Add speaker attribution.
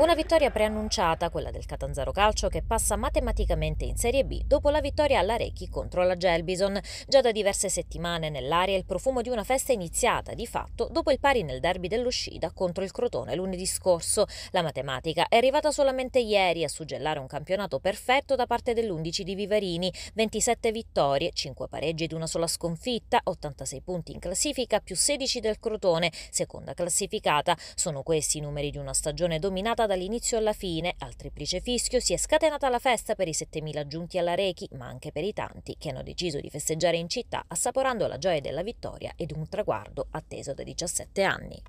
Speaker 1: Una vittoria preannunciata, quella del Catanzaro Calcio, che passa matematicamente in Serie B dopo la vittoria alla Recchi contro la Gelbison. Già da diverse settimane nell'aria il profumo di una festa iniziata, di fatto, dopo il pari nel derby dell'uscita contro il Crotone lunedì scorso. La matematica è arrivata solamente ieri a suggellare un campionato perfetto da parte dell'11 di Vivarini, 27 vittorie, 5 pareggi ed una sola sconfitta, 86 punti in classifica più 16 del Crotone, seconda classificata. Sono questi i numeri di una stagione dominata dall'inizio alla fine, al triplice fischio si è scatenata la festa per i 7.000 giunti alla Rechi, ma anche per i tanti che hanno deciso di festeggiare in città assaporando la gioia della vittoria ed un traguardo atteso da 17 anni.